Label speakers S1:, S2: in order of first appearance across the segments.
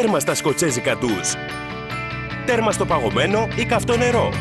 S1: τέρμα στα σκοτσέζικα ντους. Τέρμα στο παγωμένο ή καυτό νερό.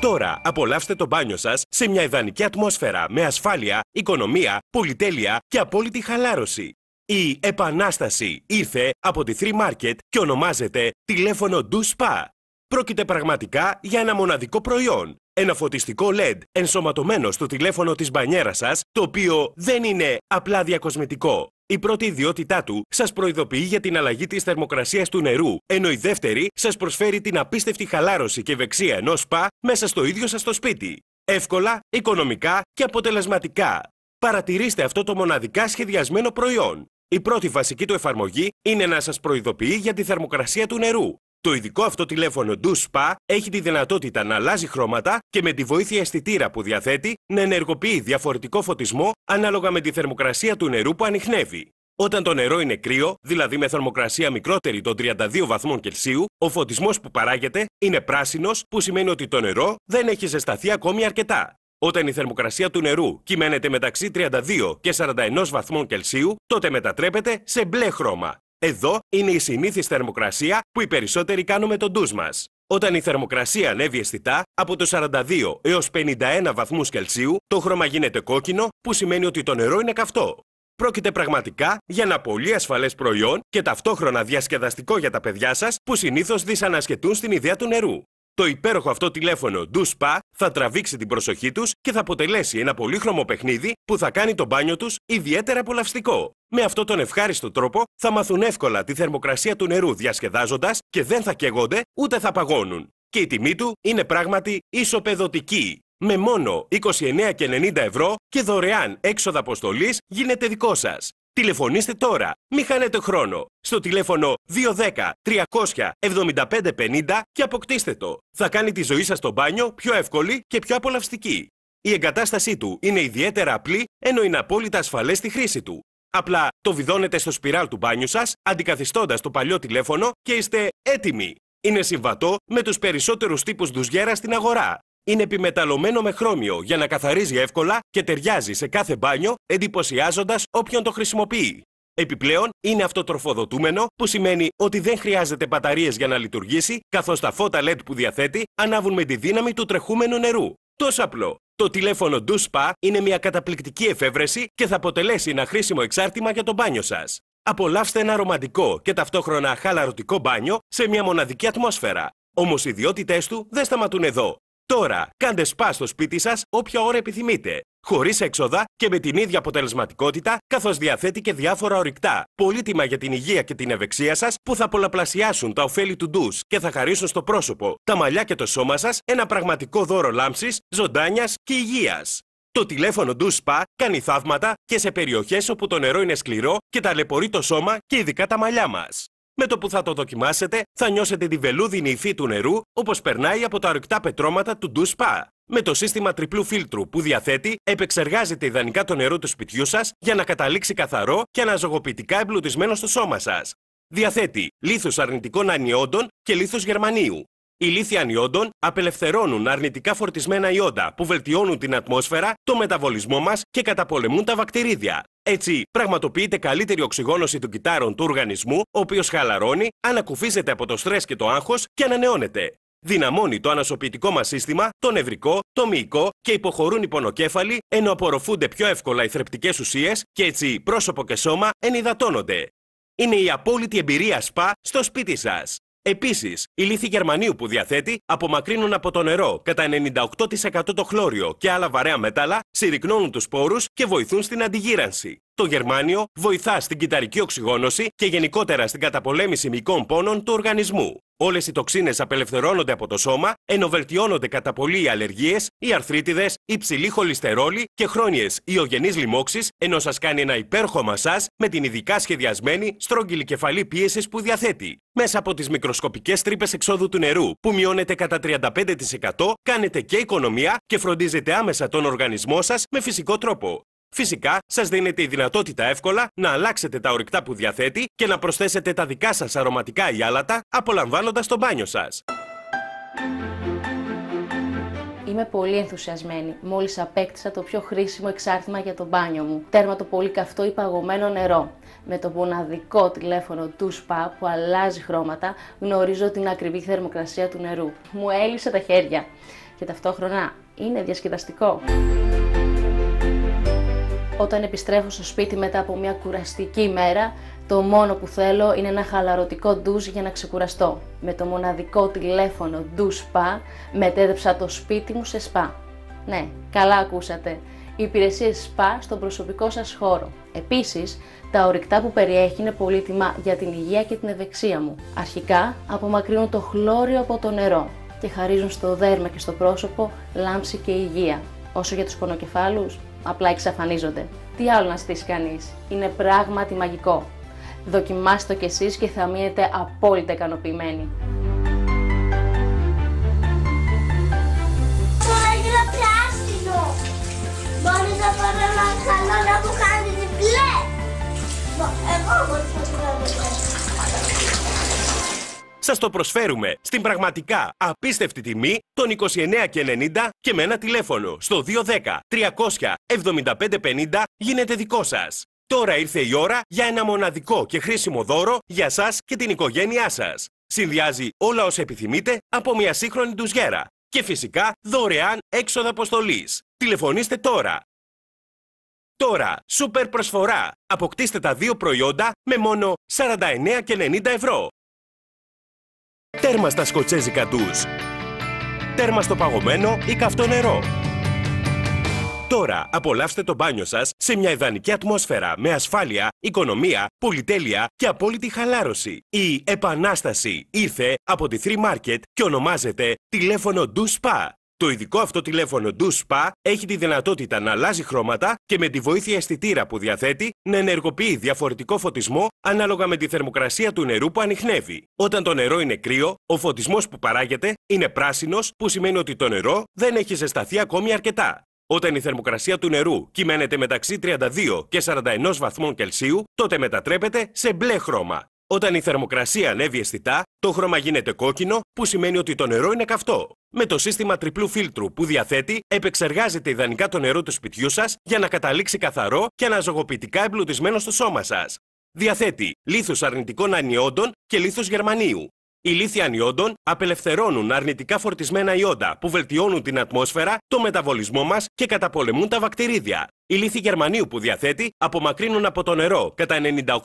S1: Τώρα απολαύστε το μπάνιο σας σε μια ιδανική ατμόσφαιρα με ασφάλεια, οικονομία, πολυτέλεια και απόλυτη χαλάρωση. Η επανάσταση ήρθε από τη 3 Market και ονομάζεται τηλέφωνο ντου Spa. Πρόκειται πραγματικά για ένα μοναδικό προϊόν. Ένα φωτιστικό LED ενσωματωμένο στο τηλέφωνο της μπανιέρας σας, το οποίο δεν είναι απλά διακοσμητικό. Η πρώτη ιδιότητά του σας προειδοποιεί για την αλλαγή της θερμοκρασίας του νερού, ενώ η δεύτερη σας προσφέρει την απίστευτη χαλάρωση και βεξία ενό σπα μέσα στο ίδιο σας το σπίτι. Εύκολα, οικονομικά και αποτελεσματικά. Παρατηρήστε αυτό το μοναδικά σχεδιασμένο προϊόν. Η πρώτη βασική του εφαρμογή είναι να σας προειδοποιεί για τη θερμοκρασία του νερού, το ειδικό αυτό τηλέφωνο Do SPA έχει τη δυνατότητα να αλλάζει χρώματα και με τη βοήθεια αισθητήρα που διαθέτει να ενεργοποιεί διαφορετικό φωτισμό ανάλογα με τη θερμοκρασία του νερού που ανοιχνεύει. Όταν το νερό είναι κρύο, δηλαδή με θερμοκρασία μικρότερη των 32 βαθμών Κελσίου, ο φωτισμός που παράγεται είναι πράσινος, που σημαίνει ότι το νερό δεν έχει ζεσταθεί ακόμη αρκετά. Όταν η θερμοκρασία του νερού κυμαίνεται μεταξύ 32 και 41 βαθμών Κελσίου, τότε μετατρέπεται σε μπλε χρώμα. Εδώ είναι η συνήθις θερμοκρασία που οι περισσότεροι κάνουμε τον ντους μας. Όταν η θερμοκρασία ανέβει αισθητά από το 42 έως 51 βαθμούς Κελσίου, το χρώμα γίνεται κόκκινο που σημαίνει ότι το νερό είναι καυτό. Πρόκειται πραγματικά για ένα πολύ ασφαλές προϊόν και ταυτόχρονα διασκεδαστικό για τα παιδιά σας που συνήθως δυσανασχετούν στην ιδέα του νερού. Το υπέροχο αυτό τηλέφωνο Do Spa θα τραβήξει την προσοχή τους και θα αποτελέσει ένα πολύχρωμο παιχνίδι που θα κάνει το μπάνιο τους ιδιαίτερα απολαυστικό. Με αυτόν τον ευχάριστο τρόπο θα μαθούν εύκολα τη θερμοκρασία του νερού διασκεδάζοντας και δεν θα καίγονται ούτε θα παγώνουν. Και η τιμή του είναι πράγματι ισοπεδωτική. Με μόνο 29,90 ευρώ και δωρεάν έξοδα αποστολής γίνεται δικό σας. Τηλεφωνήστε τώρα, μη χάνετε χρόνο. Στο τηλέφωνο 210-375-50 και αποκτήστε το. Θα κάνει τη ζωή σας στο μπάνιο πιο εύκολη και πιο απολαυστική. Η εγκατάστασή του είναι ιδιαίτερα απλή, ενώ είναι απόλυτα ασφαλές στη χρήση του. Απλά το βιδώνετε στο σπιράλ του μπάνιου σας, αντικαθιστώντας το παλιό τηλέφωνο και είστε έτοιμοι. Είναι συμβατό με τους περισσότερους τύπους ντουζιέρα στην αγορά. Είναι επιμεταλλωμένο με χρώμιο για να καθαρίζει εύκολα και ταιριάζει σε κάθε μπάνιο εντυπωσιάζοντας όποιον το χρησιμοποιεί. Επιπλέον, είναι αυτοτροφοδοτούμενο που σημαίνει ότι δεν χρειάζεται μπαταρίες για να λειτουργήσει, καθώς τα φώτα LED που διαθέτει ανάβουν με τη δύναμη του τρεχούμενου νερού. Τόσο απλό. Το τηλέφωνο Duspa Spa είναι μια καταπληκτική εφεύρεση και θα αποτελέσει ένα χρήσιμο εξάρτημα για το μπάνιο σας. Απολαύστε ένα ρομαντικό και ταυτόχρονα χαλαρωτικό μπάνιο σε μια μοναδική ατμόσφαιρα. Όμως οι ιδιότητε του δεν σταματούν εδώ. Τώρα, κάντε σπά στο σπίτι σας όποια ώρα επιθυμείτε χωρίς έξοδα και με την ίδια αποτελεσματικότητα, καθώς διαθέτει και διάφορα ορυκτά, πολύτιμα για την υγεία και την ευεξία σας, που θα πολλαπλασιάσουν τα ωφέλη του ντους και θα χαρίσουν στο πρόσωπο, τα μαλλιά και το σώμα σας ένα πραγματικό δώρο λάμψης, ζωντάνιας και υγείας. Το τηλέφωνο ντους σπα κάνει θαύματα και σε περιοχές όπου το νερό είναι σκληρό και ταλαιπωρεί το σώμα και ειδικά τα μαλλιά μας. Με το που θα το δοκιμάσετε, θα νιώσετε τη βελούδινη υφή του νερού, όπως περνάει από τα ορυκτά πετρώματα του ντους σπα. Με το σύστημα τριπλού φίλτρου που διαθέτει, επεξεργάζεται ιδανικά το νερό του σπιτιού σας για να καταλήξει καθαρό και αναζωογοποιητικά εμπλουτισμένο στο σώμα σας. Διαθέτει λίθους αρνητικών ανιόντων και λίθους γερμανίου. Οι λίθοι ανιόντων απελευθερώνουν αρνητικά φορτισμένα ιόντα που βελτιώνουν την ατμόσφαιρα, το μεταβολισμό μας και καταπολεμούν τα βακτηρίδια. Έτσι, πραγματοποιείται καλύτερη οξυγόνωση των κυτάρων του οργανισμού, ο οποίος χαλαρώνει, ανακουφίζεται από το στρες και το άγχος και ανανεώνεται. Δυναμώνει το ανασωπητικό μας σύστημα, το νευρικό, το μυϊκό και υποχωρούν οι πονοκέφαλοι, ενώ απορροφούνται πιο εύκολα οι θρεπτικές ουσίες και έτσι πρόσωπο και σώμα ενυδατώνονται. Είναι η απόλυτη εμπειρία σπα στο σπίτι σας. Επίσης, οι λίθοι Γερμανίου που διαθέτει απομακρύνουν από το νερό κατά 98% το χλώριο και άλλα βαρέα μέταλλα, συρρυκνώνουν τους πόρου και βοηθούν στην αντιγύρανση το γερμάνιο βοηθά στην κυταρική οξυγόνωση και γενικότερα στην καταπολέμηση μυκών πόνων του οργανισμού. Όλες οι τοξίνες απελευθερώνονται από το σώμα, ενώ βελτιώνονται κατά πολύ οι αλλεργίες, οι αρθρίτιδες, η ψηλή χολυστερόλη και χρόνιες ιογενείς λοιμώξεις, ενώ σας κάνει ένα υπέροχο μασά με την ειδικά σχεδιασμένη στρόγγυλη κεφαλή πίεσης που διαθέτει. Μέσα από τις μικροσκοπικές τρύπες εξόδου του νερού, που μειώνεται κατά 35%, κάνετε και οικονομία και φροντίζετε άμεσα τον οργανισμό σας με φυσικό τρόπο. Φυσικά, σας δίνεται η δυνατότητα εύκολα να αλλάξετε τα ορυκτά που διαθέτει και να προσθέσετε τα δικά σας αρωματικά ή άλατα, απολαμβάνοντας το μπάνιο σας.
S2: Είμαι πολύ ενθουσιασμένη. Μόλις απέκτησα το πιο χρήσιμο εξάρτημα για το μπάνιο μου. Τέρμα το πολύ καυτό ή παγωμένο νερό. Με το μοναδικό τηλέφωνο του ΣΠΑ που αλλάζει χρώματα, γνωρίζω την ακριβή θερμοκρασία του νερού. Μου έλυσε τα χέρια. Και ταυτόχρονα είναι διασκεδαστικό. Όταν επιστρέφω στο σπίτι μετά από μια κουραστική ημέρα, το μόνο που θέλω είναι ένα χαλαρωτικό ντουζ για να ξεκουραστώ. Με το μοναδικό τηλέφωνο ντουζ σπα μετέδεψα το σπίτι μου σε σπα. Ναι, καλά ακούσατε. Οι υπηρεσίες σπα στον προσωπικό σας χώρο. Επίσης, τα ορυκτά που περιέχει είναι πολύτιμα για την υγεία και την ευεξία μου. Αρχικά, απομακρύνουν το χλώριο από το νερό και χαρίζουν στο δέρμα και στο πρόσωπο λάμψη και υγεία. Όσο για τους πονοκεφάλους, απλά εξαφανίζονται. Τι άλλο να στήσει κανείς. Είναι πράγματι μαγικό. Δοκιμάστε το κι εσείς και θα μείνετε απόλυτα ικανοποιημένοι.
S1: Σας το προσφέρουμε στην πραγματικά απίστευτη τιμή των 29,90 και με ένα τηλέφωνο στο 210 375 50 γίνεται δικό σας. Τώρα ήρθε η ώρα για ένα μοναδικό και χρήσιμο δώρο για σας και την οικογένειά σας. Συνδυάζει όλα όσα επιθυμείτε από μια σύγχρονη ντουζιέρα. Και φυσικά δωρεάν έξοδα αποστολής. Τηλεφωνήστε τώρα. Τώρα, σούπερ προσφορά. Αποκτήστε τα δύο προϊόντα με μόνο 49,90 ευρώ. Τέρμα στα σκοτσέζικα ντους. Τέρμα στο παγωμένο ή καυτό νερό. Τώρα απολαύστε το μπάνιο σας σε μια ιδανική ατμόσφαιρα με ασφάλεια, οικονομία, πολυτέλεια και απόλυτη χαλάρωση. Η επανάσταση ήρθε από τη 3 Market και ονομάζεται τηλέφωνο ντου Σπα. Το ειδικό αυτό τηλέφωνο Do SPA έχει τη δυνατότητα να αλλάζει χρώματα και με τη βοήθεια αισθητήρα που διαθέτει να ενεργοποιεί διαφορετικό φωτισμό ανάλογα με τη θερμοκρασία του νερού που ανοιχνεύει. Όταν το νερό είναι κρύο, ο φωτισμός που παράγεται είναι πράσινος, που σημαίνει ότι το νερό δεν έχει ζεσταθεί ακόμη αρκετά. Όταν η θερμοκρασία του νερού κυμαίνεται μεταξύ 32 και 41 βαθμών Κελσίου, τότε μετατρέπεται σε μπλε χρώμα. Όταν η θερμοκρασία ανέβει αισθητά, το χρώμα γίνεται κόκκινο, που σημαίνει ότι το νερό είναι καυτό. Με το σύστημα τριπλού φίλτρου που διαθέτει, επεξεργάζεται ιδανικά το νερό του σπιτιού σας για να καταλήξει καθαρό και αναζωογοποιητικά εμπλουτισμένο στο σώμα σας. Διαθέτει λίθους αρνητικών ανιόντων και λίθους γερμανίου. Οι λίθοι ανιόντων απελευθερώνουν αρνητικά φορτισμένα ιόντα που βελτιώνουν την ατμόσφαιρα, το μεταβολισμό μας και καταπολεμούν τα βακτηρίδια. Οι λίθοι Γερμανίου που διαθέτει απομακρύνουν από το νερό κατά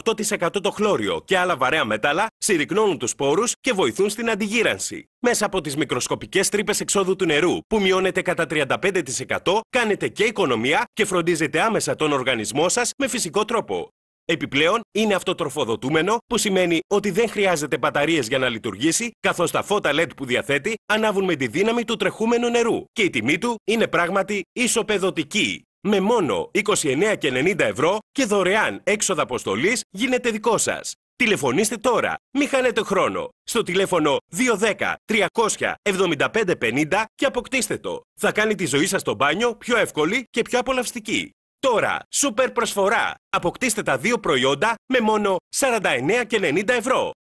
S1: 98% το χλώριο και άλλα βαρέα μέταλλα, συρρυκνώνουν τους σπόρους και βοηθούν στην αντιγύρανση. Μέσα από τις μικροσκοπικές τρύπες εξόδου του νερού, που μειώνεται κατά 35%, κάνετε και οικονομία και φροντίζετε άμεσα τον οργανισμό σας με φυσικό τρόπο. Επιπλέον, είναι αυτοτροφοδοτούμενο, που σημαίνει ότι δεν χρειάζεται μπαταρίες για να λειτουργήσει, καθώς τα φώτα LED που διαθέτει ανάβουν με τη δύναμη του τρεχούμενου νερού και η τιμή του είναι πράγματι ισοπεδωτική. Με μόνο 29,90 ευρώ και δωρεάν έξοδα αποστολής γίνεται δικό σας. Τηλεφωνήστε τώρα, μη χάνετε χρόνο, στο τηλέφωνο 210-375-50 και αποκτήστε το. Θα κάνει τη ζωή σας στο μπάνιο πιο εύκολη και πιο απολαυστική. Τώρα, σούπερ προσφορά. Αποκτήστε τα δύο προϊόντα με μόνο 49,90 ευρώ.